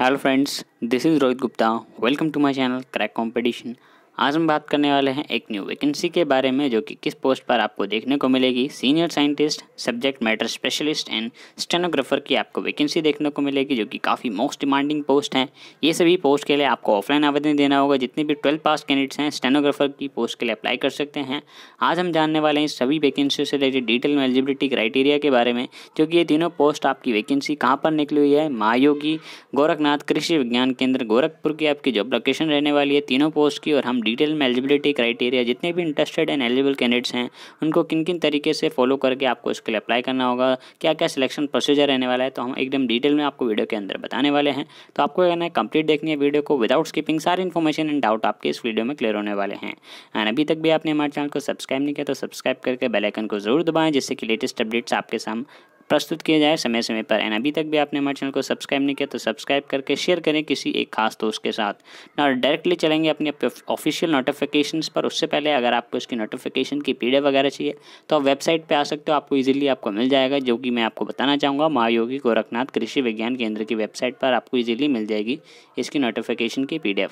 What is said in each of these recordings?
Hello friends, this is Rohit Gupta. Welcome to my channel Crack Competition. आज हम बात करने वाले हैं एक न्यू वैकेंसी के बारे में जो कि किस पोस्ट पर आपको देखने को मिलेगी senior scientist subject matter specialist and stenographer की आपको वैकेंसी देखने को मिलेगी जो कि काफ़ी मोस्ट डिमांडिंग पोस्ट है ये सभी पोस्ट के लिए आपको ऑफलाइन आवेदन देना होगा जितने भी ट्वेल्थ पास कैंडिडेट्स हैं स्टेनोग्राफर की पोस्ट के लिए अप्लाई कर सकते हैं आज हम जानने वाले हैं सभी वैकेंसी से रिलेटेड डिटेल में एलिजिबिलिटी क्राइटेरिया के बारे में जो कि ये तीनों पोस्ट आपकी वैकेंसी कहाँ पर निकली हुई है महायोगी गोरखनाथ कृषि विज्ञान केंद्र गोरखपुर की आपकी जॉब लोकेशन रहने वाली है तीनों पोस्ट की और हम डिटेल में एलिजिबिलिटी क्राइटेरिया जितने भी इंटरेस्टेड एंड एलिजिबल कैंडिडेट्स हैं उनको किन किन तरीके से फॉलो करके आपको इसके लिए अप्लाई करना होगा क्या क्या सिलेक्शन प्रोसीजर रहने वाला है तो हम एकदम डिटेल में आपको वीडियो के अंदर बताने वाले हैं तो आपको क्या है कंप्लीट देखनी है वीडियो को विदाउट स्किपिंग सारी इन्फॉर्मेशन एंड डाउट आपके इस वीडियो में क्लियर होने वाले हैं एंड अभी तक भी आपने हमारे चैनल को सब्सक्राइब नहीं किया तो सब्सक्राइब करके बेलाइकन को जरूर दबाएँ जिससे कि लेटेस्ट अपडेट्स आपके सामने प्रस्तुत किए जाए समय समय पर एंड अभी तक भी आपने हमारे चैनल को सब्सक्राइब नहीं किया तो सब्सक्राइब करके शेयर करें किसी एक खास दोस्त के साथ ना डायरेक्टली चलेंगे अपने ऑफिशियल नोटिफिकेशन पर उससे पहले अगर आपको इसकी नोटिफिकेशन की पी वगैरह चाहिए तो आप वेबसाइट पर आ सकते हो आपको ईजिली आपको मिल जाएगा जो कि मैं आपको बताना चाहूँगा महायोगी गोरखनाथ कृषि विज्ञान केंद्र की वेबसाइट पर आपको ईजिली मिल जाएगी इसकी नोटिफिकेशन की पी डी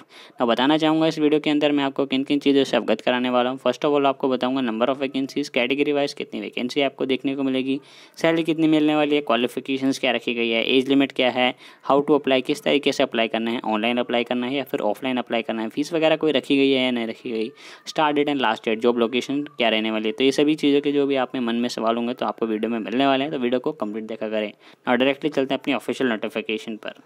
बताना चाहूँगा इस वीडियो के अंदर मैं आपको किन किन चीज़ों से अवगत कराने वाला हूँ फर्स्ट ऑफ ऑल आपको बताऊँगा number of vacancies category wise कितनी वैकेंसी आपको देखने को मिलेगी सैलरी कितनी कितनी मिलने वाली है क्वालिफिकेशन क्या रखी गई है एज लिमिट क्या है हाउ टू अप्लाई किस तरीके से अप्लाई करना है ऑनलाइन अप्लाई करना है या फिर ऑफलाइन अप्लाई करना है फीस वगैरह कोई रखी गई है या नहीं रखी गई start date and last date job location क्या रहने वाली है तो ये सभी चीज़ों के जो भी आपने मन में सवाल होंगे तो आपको वीडियो में मिलने वाले हैं तो वीडियो को कंप्लीट देखा करें और डायरेक्टली चलते हैं अपनी ऑफिशियल नोटिफिकेशन पर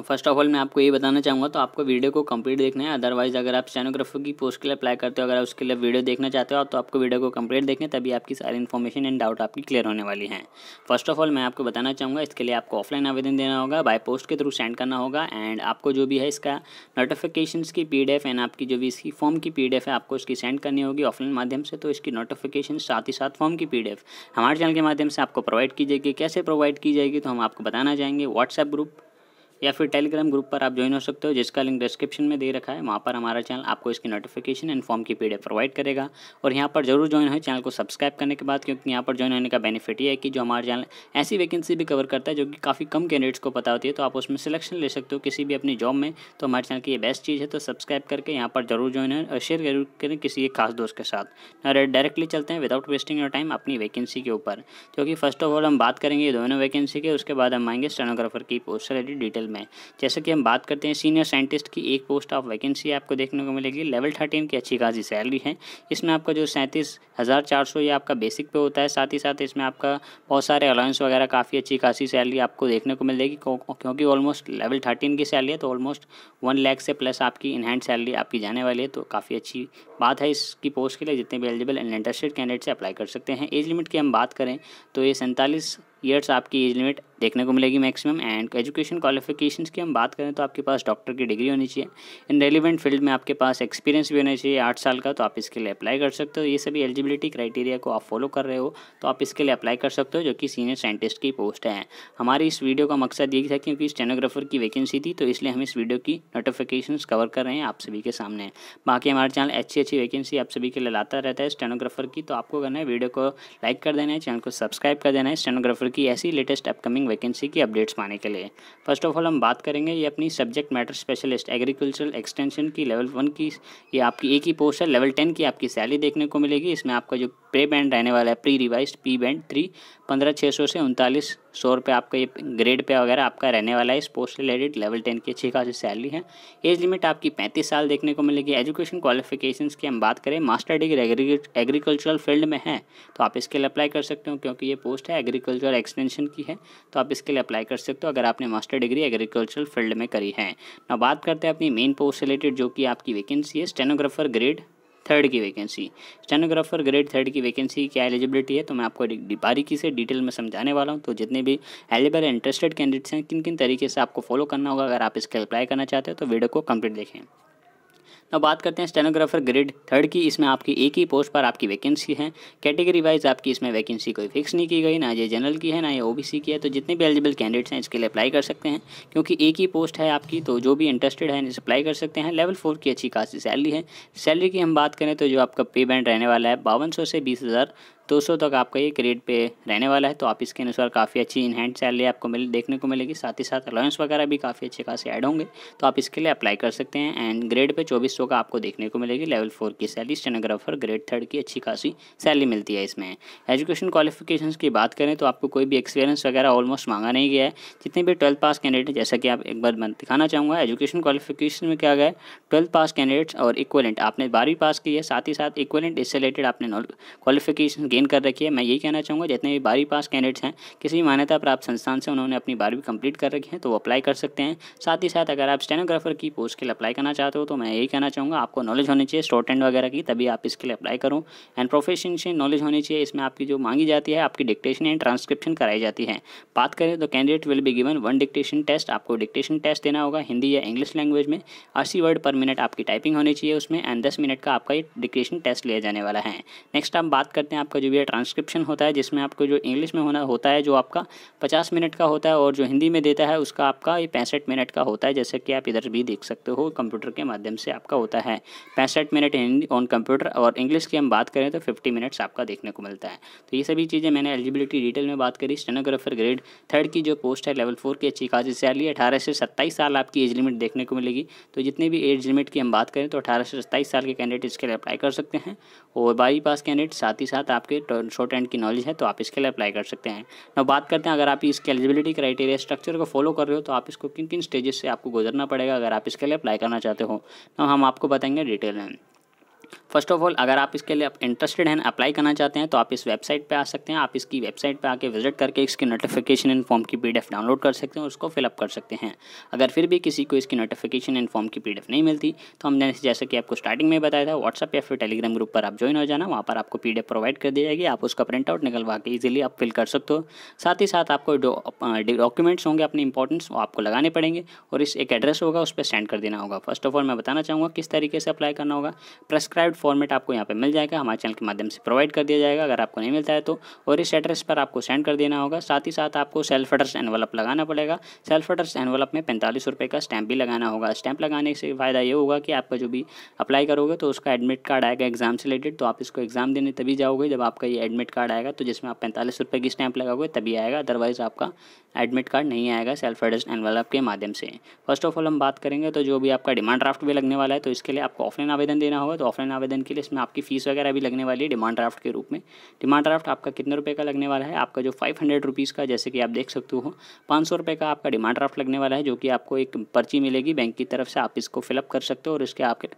फर्स्ट ऑफ ऑल मैं आपको ये बताना चाहूँगा तो आपको वीडियो को कंप्लीट देखना है अदरवाइज अगर आप स्टेनोग्राफर की पोस्ट के लिए अप्लाई करते हो अगर उसके लिए वीडियो देखना चाहते हो तो आपको वीडियो को कंप्लीट देखें तभी आपकी सारी इन्फॉर्मेशन एंड डाउट आपकी क्लियर होने वाली है फर्स्ट ऑफ ऑल मैं आपको बताना चाहूँगा इसके लिए आपको ऑफलाइन आवेदन देना होगा बाय पोस्ट के थ्रू सेंड करना होगा एंड आपको जो भी है इसका नोटिफिकेशन की पी एंड आपकी जो भी इसकी फॉर्म की पी है आपको इसकी सेंड करनी होगी ऑफलाइन माध्यम से तो इसकी नोटिफिकेशन साथ ही साथ फॉर्म की पी हमारे चैनल के माध्यम से आपको प्रोवाइड की जाएगी कैसे प्रोवाइड की जाएगी तो हम आपको बताना चाहेंगे व्हाट्सएप ग्रुप या फिर टेलीग्राम ग्रुप पर आप ज्वाइन हो सकते हो जिसका लिंक डिस्क्रिप्शन में दे रखा है वहाँ पर हमारा चैनल आपको इसकी नोटिफिकेशन एंड फॉर्म की पीडीएफ प्रोवाइड करेगा और यहाँ पर जरूर ज्वाइन हो चैनल को सब्सक्राइब करने के बाद क्योंकि यहाँ पर ज्वाइन होने का बेनिफिट ये है कि जो हमारा चैनल ऐसी वैकेंसी भी कवर करता है जो कि काफ़ी कम कैंडिडेट्स को पता होती है तो आप उसमें सिलेक्शन ले सकते हो किसी भी अपनी जॉब में तो हमारे चैनल की ये बेस्ट चीज़ है तो सब्सक्राइब करके यहाँ पर जरूर ज्वाइन और शेयर जरूर करें किसी एक खास दोस्त के साथ और डायरेक्टली चलते हैं विदाउट वेस्टिंग योर टाइम अपनी वैकेंसी के ऊपर क्योंकि फर्स्ट ऑफ ऑल हम बात करेंगे दोनों वैकेंसी के उसके बाद हम आएंगे स्टेनोग्राफर की पोस्ट रेडी डिटेल में जैसे कि हम बात करते हैं सीनियर साइंटिस्ट की एक पोस्ट ऑफ वैकेंसी आपको देखने को मिलेगी लेवल थर्टीन की अच्छी खासी सैलरी है इसमें आपका जो सैंतीस हज़ार चार सौ ये आपका बेसिक पे होता है साथ ही साथ इसमें आपका बहुत सारे अलाउंस वगैरह काफ़ी अच्छी खासी सैलरी आपको देखने को मिलेगी क्योंकि ऑलमोस्ट लेवल थर्टीन की सैलरी है तो ऑलमोस्ट वन लैख से प्लस आपकी इनहैंड सैलरी आपकी जाने वाली है तो काफ़ी अच्छी बात है इसकी पोस्ट के लिए जितने भी एलिजिबल एंड इंटरेस्टेड कैंडिडेट से अप्लाई कर सकते हैं एज लिमिट की हम बात करें तो ये सैंतालीस ईयर्स आपकी एज लिमिट देखने को मिलेगी मैक्सिमम एंड एजुकेशन क्वालिफिकेशंस की हम बात करें तो आपके पास डॉक्टर की डिग्री होनी चाहिए इन रेलिवेंट फील्ड में आपके पास एक्सपीरियंस भी होना चाहिए आठ साल का तो आप इसके लिए अप्लाई कर सकते हो ये सभी एलिजिबिलिटी क्राइटेरिया को आप फॉलो कर रहे हो तो आप इसके लिए अप्लाई कर सकते हो जो कि सीनियर साइंटिस्ट की पोस्ट है हमारी इस वीडियो का मकसद यही था क्योंकि स्टेनोग्राफर की वैकेंसी थी तो इसलिए हम इस वीडियो की नोटिफिकेशन कवर कर रहे हैं आप सभी के सामने बाकी हमारे चैनल अच्छी अच्छी वैकेंसी आप सभी के लिए लाता रहता है स्टेनोग्राफर की तो आपको करना है वीडियो को लाइक कर देना है चैनल को सब्सक्राइब कर देना है स्टेनोग्राफर की ऐसी लेटेस्ट अपकमिंग वैकेंसी की अपडेट्स पाने के लिए फर्स्ट ऑफ ऑल हम बात करेंगे ये अपनी subject matter specialist agricultural extension की लेवल वन की ये आपकी एक ही पोस्ट है लेवल टेन की आपकी सैलरी देखने को मिलेगी इसमें आपका जो पे बैंड रहने वाला है pre revise P band three पंद्रह छः सौ से उनतालीस सौ रुपये आपका ये ग्रेड पे वगैरह आपका रहने वाला है इस पोस्ट रिलेटेड लेवल टेन की अच्छी खासी सैलरी है एज लिमिट आपकी पैंतीस साल देखने को मिलेगी एजुकेशन क्वालिफिकेशन की हम बात करें मास्टर डिग्री एग्रीकल्चरल फील्ड में है तो आप इसके लिए अप्लाई कर सकते हो क्योंकि ये पोस्ट है एग्रीकल्चर एक्सटेंशन की है तो आप इसके लिए अप्लाई कर सकते हो अगर आपने मास्टर डिग्री एग्रीकल्चरल फील्ड में करी है ना बात करते हैं अपनी मेन पोस्ट रिलेटेड जो कि आपकी वैकेंसी है स्टेनोग्राफर ग्रेड थर्ड की वैकेंसी स्टेनोग्राफर ग्रेड थर्ड की वैकेंसी क्या एलिजिबिलिटी है तो मैं आपको बारीकी से डिटेल में समझाने वाला हूँ तो जितने भी एलिबल इंटरेस्टेड कैंडिडेट्स हैं किन किन तरीके से आपको फॉलो करना होगा अगर आप इसके अप्लाई करना चाहते हो तो वीडियो को कंप्लीट देखें अब बात करते हैं स्टेनोग्राफर ग्रेड थर्ड की इसमें आपकी एक ही पोस्ट पर आपकी वैकेंसी है कैटेगरी वाइज आपकी इसमें वैकेंसी कोई फिक्स नहीं की गई ना ये जनरल की है ना ये ओबीसी की है तो जितने भी एलिजिबल कैंडिडेट्स हैं इसके लिए अप्लाई कर सकते हैं क्योंकि एक ही पोस्ट है आपकी तो जो भी इंटरेस्टेड है इसे अप्लाई कर सकते हैं लेवल फोर की अच्छी खासी सैलरी है सैलरी की हम बात करें तो जो आपका पे बैंड रहने वाला है बावन से बीस दो सौ तक आपका ये ग्रेड पे रहने वाला है तो आप इसके अनुसार काफ़ी अच्छी इनहैंड सैलरी आपको मिल देखने को मिलेगी साथ ही साथ अलाउंस वगैरह भी काफ़ी अच्छे खासे ऐड होंगे तो आप इसके लिए अप्लाई कर सकते हैं एंड ग्रेड पे चौबीस का आपको देखने को मिलेगी लेवल फोर की सैलरी स्टेनोग्राफर ग्रेड थर्ड की अच्छी खासी सैलरी मिलती है इसमें एजुकेशन क्वालिफिकेशन की बात करें तो आपको कोई भी एक्सपीरियंस वगैरह ऑलमोस्ट मांगा नहीं गया है जितने भी ट्वेल्थ पास कैंडिडेट जैसा कि आप एक बार दिखाना चाहूँगा एजुकेशन क्वालिफिकेशन में क्या गया ट्वेल्थ पास कैंडिडेट्स और इक्वलेंट आपने बारहवीं पास की है साथ ही साथ इक्वलेंट इससे रिलेटेड आपने क्वालिफिकेशन गेन मेंटेन कर रखी है मैं यही कहना चाहूँगा जितने भी बारहवीं पास कैंडिडेट्स हैं किसी भी मान्यता प्राप्त संस्थान से उन्होंने अपनी बारहवीं कंप्लीट कर रखी है तो वो अप्लाई कर सकते हैं साथ ही साथ अगर आप स्टेनोग्राफर की पोस्ट के लिए अप्लाई करना चाहते हो तो मैं यही कहना चाहूँगा आपको नॉलेज होनी चाहिए स्टोटेंट एंड वगैरह की तभी आप इसके लिए अप्लाई करूँ एंड से नॉलेज होनी चाहिए इसमें आपकी जो मांगी जाती है आपकी डिक्टेशन एंड ट्रांसक्रिप्शन कराई जाती है बात करें तो candidate will be given one dictation test आपको डिक्टेशन टेस्ट देना होगा हिंदी या इंग्लिश लैंग्वेज में अस्सी वर्ड पर मिनट आपकी टाइपिंग होनी चाहिए उसमें एंड दस मिनट का आपका ये डिक्टेशन टेस्ट लिया जाने वाला है नेक्स्ट आप बात करते हैं आपका जो वीडियो ट्रांसक्रिप्शन होता है जिसमें आपको जो इंग्लिश में होना होता है जो आपका पचास मिनट का होता है और जो हिंदी में देता है उसका आपका ये पैंसठ मिनट का होता है जैसे कि आप इधर भी देख सकते हो कंप्यूटर के माध्यम से आपका होता है पैंसठ मिनट हिंदी ऑन कंप्यूटर और इंग्लिश की हम बात करें तो फिफ्टी मिनट्स आपका देखने को मिलता है तो ये सभी चीज़ें मैंने एलिजिबिलिटी डिटेल में बात करी स्टेनोग्राफर ग्रेड थर्ड की जो पोस्ट है लेवल फोर की अच्छी खासी सैलरी अठारह से सत्ताईस साल आपकी एज लिमिट देखने को मिलेगी तो जितने भी एज लिमिट की हम बात करें तो अठारह से सत्ताईस साल के कैंडिडेट इसके लिए अप्लाई कर सकते हैं और बाईपास कैंडिडेट साथ ही साथ आपके आपके शॉर्ट एंड की नॉलेज है तो आप इसके लिए अप्लाई कर सकते हैं ना बात करते हैं अगर आप इसके एलिजिबिलिटी क्राइटेरिया स्ट्रक्चर को फॉलो कर रहे हो तो आप इसको किन किन स्टेजेस से आपको गुजरना पड़ेगा अगर आप इसके लिए अप्लाई करना चाहते हो ना हम आपको बताएंगे डिटेल में फर्स्ट ऑफ ऑल अगर आप इसके लिए इंटरेस्टेड हैं अप्लाई करना चाहते हैं तो आप इस वेबसाइट पर आ सकते हैं आप इसकी वेबसाइट पर आके विजिट करके इसकी नोटिफिकेशन इन फॉर्म की पी डाउनलोड कर सकते हैं और उसको फिलअप कर सकते हैं अगर फिर भी किसी को इसकी नोटिफिकेशन इन फॉर्म की पी नहीं मिलती तो हमने जैसे कि आपको स्टार्टिंग में बताया था व्हाट्सअप या फिर टेलीग्राम ग्रुप पर आप ज्वाइन हो जाना वहाँ पर आपको पी प्रोवाइड कर दी जाएगी आप उसका प्रिंट आउट निकलवा के ईजिली आप फिल कर सकते हो साथ ही साथ आपको डॉक्यूमेंट्स होंगे अपने इंपॉर्टेंट्स वो आपको लगाने पड़ेंगे और इस एक एड्रेस होगा उस पर सेंड कर देना होगा फर्स्ट ऑफ ऑल मैं बताना चाहूँगा किस तरीके से अप्लाई करना होगा प्रेस्क्राइब ट्रांसक्राइब्ड फॉर्मेट आपको यहाँ पर मिल जाएगा हमारे चैनल के माध्यम से प्रोवाइड कर दिया जाएगा अगर आपको नहीं मिलता है तो और इस एड्रेस पर आपको सेंड कर देना होगा साथ ही साथ आपको सेल्फ एड्रेस एनवलप लगाना पड़ेगा सेल्फ एड्रेस एनवलप में पैंतालीस रुपये का स्टैंप भी लगाना होगा स्टैंप लगाने से फ़ायदा ये होगा कि आपका जो भी अप्लाई करोगे तो उसका एडमिट कार्ड आएगा एग्जाम से रिलेटेड तो आप इसको एग्जाम देने तभी जाओगे जब आपका ये एडमिट कार्ड आएगा तो जिसमें आप पैंतालीस रुपये की स्टैंप लगाओगे तभी आएगा अदरवाइज आपका एडमिट कार्ड नहीं आएगा सेल्फ एड्रेस एनवलप के माध्यम से फर्स्ट ऑफ ऑल हम बात करेंगे तो जो भी आपका डिमांड ड्राफ्ट भी लगने वाला है तो इसके लिए आपको ऑफलाइन आवेदन देना होगा तो ऑफलाइन आवेदन के लिए इसमें आपकी फ़ीस वगैरह भी लगने वाली है डिमांड ड्राफ्ट के रूप में डिमांड ड्राफ्ट आपका कितने रुपये का लगने वाला है आपका जो फाइव हंड्रेड रुपीज़ का जैसे कि आप देख सकते हो पाँच सौ रुपये का आपका डिमांड ड्राफ्ट लगने वाला है जो कि आपको एक पर्ची मिलेगी बैंक की तरफ से आप इसको फिलअप कर सकते हो और इसके आपके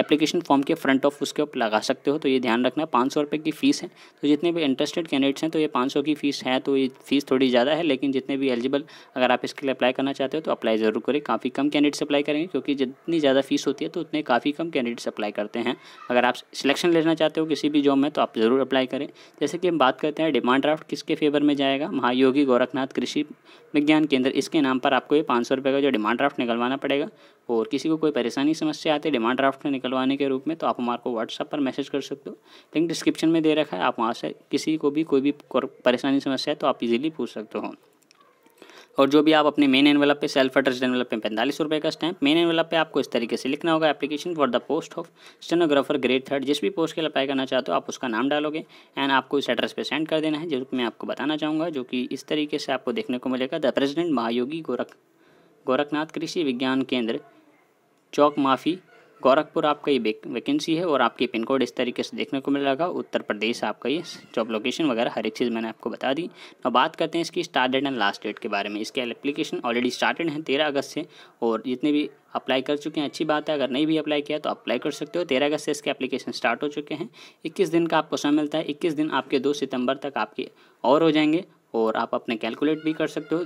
एप्लीकेशन फॉर्म के फ्रंट ऑफ उसके ऊपर लगा सकते हो तो ये ध्यान रखना पाँच सौ रुपये की फ़ीस है तो जितने भी इंटरेस्टेड कैंडिडेट्स हैं तो ये पाँच सौ की फ़ीस है तो ये फ़ीस थोड़ी ज़्यादा है लेकिन जितने भी एलिजिबल अगर आप इसके लिए अप्लाई करना चाहते हो तो अप्लाई ज़रूर करें काफ़ी कम कैंडिडेट्स अप्लाई करेंगे क्योंकि जितनी ज़्यादा फ़ीस होती है तो उतने काफ़ी कम कैंडिडेट्स अप्लाई करते हैं सकते हैं अगर आप सिलेक्शन लेना चाहते हो किसी भी जॉब में तो आप ज़रूर अप्लाई करें जैसे कि हम बात करते हैं डिमांड ड्राफ्ट किसके फेवर में जाएगा महायोगी गोरखनाथ कृषि विज्ञान केंद्र इसके नाम पर आपको ये पाँच सौ रुपये का जो डिमांड ड्राफ्ट निकलवाना पड़ेगा और किसी को कोई परेशानी समस्या आती है डिमांड ड्राफ्ट में निकलवाने के रूप में तो आप हमारे को व्हाट्सअप पर मैसेज कर सकते हो लिंक डिस्क्रिप्शन में दे रखा है आप वहाँ से किसी को भी कोई भी परेशानी समस्या है तो आप इजीली पूछ सकते हो और जो भी आप अपने मेन एनवेलप पे सेल्फ एड्रेस एनवेलप पे पैंतालीस रुपये का स्टैंप मेन एनवेलप पे आपको इस तरीके से लिखना होगा application for the post of stenographer grade third जिस भी पोस्ट के लिए अप्लाई करना चाहते हो आप उसका नाम डालोगे एंड आपको इस एड्रेस पर सेंड कर देना है जो मैं आपको बताना चाहूँगा जो कि इस तरीके से आपको देखने को मिलेगा द प्रेजिडेंट महायोगी गोरख गोरखनाथ कृषि विज्ञान केंद्र चौक माफी गोरखपुर आपका ये वैकेंसी है और आपकी पिन कोड इस तरीके से देखने को मिलेगा उत्तर प्रदेश आपका ये जॉब लोकेशन वगैरह हर एक चीज़ मैंने आपको बता दी अब बात करते हैं इसकी start date and last date के बारे में इसके एप्लीकेशन ऑलरेडी स्टार्टेड हैं तेरह अगस्त से और जितने भी अप्लाई कर चुके हैं अच्छी बात है अगर नहीं भी अप्लाई किया तो अप्लाई कर सकते हो तेरह अगस्त से इसके एप्लीकेशन स्टार्ट हो चुके हैं इक्कीस दिन का आपको समय मिलता है इक्कीस दिन आपके दो सितंबर तक आपके और हो जाएंगे और आप अपने कैलकुलेट भी कर सकते हो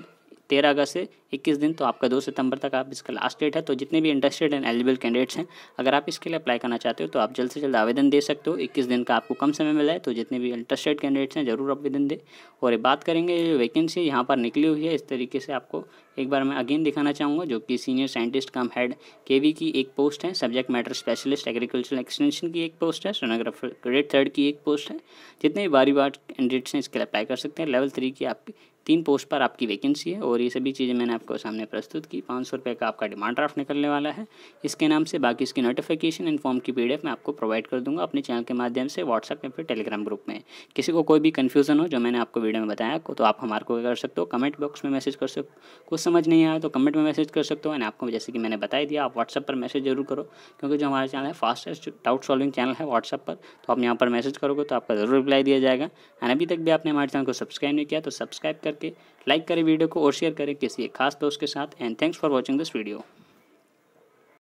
तेरह अगस्त से इक्कीस दिन तो आपका दो सितंबर तक आप इसका लास्ट डेट है तो जितने भी इंटरेस्टेड एंड एलिजिबल कैंडिडेट्स हैं अगर आप इसके लिए अप्लाई करना चाहते हो तो आप जल्द से जल्द आवेदन दे सकते हो इक्कीस दिन का आपको कम समय मिला है तो जितने भी इंटरेस्टेड कैंडिडेट्स हैं ज़रूर आवेदन दें और बात करेंगे जो वैकेंसी यहाँ पर निकली हुई है इस तरीके से आपको एक बार मैं अगेन दिखाना चाहूँगा जो कि सीनियर साइंटिस्ट कम हेड के की एक पोस्ट है subject matter specialist agriculture extension की एक पोस्ट है सोनोग्राफर ग्रेड थर्ड की एक पोस्ट है जितने भी बारी बार कैंडिडेट्स हैं इसके लिए अप्लाई कर सकते हैं लेवल थ्री की आपकी तीन पोस्ट पर आपकी वैकेंसी है और ये सभी चीज़ें मैंने आपको सामने प्रस्तुत की पाँच सौ रुपये का आपका डिमांड ड्राफ्ट निकलने वाला है इसके नाम से बाकी इसकी नोटिफिकेशन इन फॉर्म की पीडीएफ मैं आपको प्रोवाइड कर दूंगा अपने चैनल के माध्यम से व्हाट्सअप या फिर टेलीग्राम ग्रुप में किसी को कोई भी कन्फ्यूजन हो जो मैंने आपको वीडियो में बताया तो आप हमारे को कर सकते हो कमेंट बॉक्स में मैसेज कर सकते हो कुछ समझ नहीं आया तो कमेंट में मैसेज कर सकते हो एंड आपको जैसे कि मैंने बताया दिया आप व्हाट्सअप पर मैसेज जरूर करो क्योंकि जो हमारा चैनल है फास्टेस्ट डाउट सॉल्विंग चैनल है व्हाट्सअप पर तो आप यहाँ पर मैसेज करोगे तो आपका जरूर रिप्लाई दिया जाएगा एंड अभी तक भी आपने हमारे चैनल को सब्सक्राइब नहीं किया तो सब्सक्राइब करके लाइक करें वीडियो को और शेयर करें किसी एक खास दोस्त के साथ and thanks for watching this video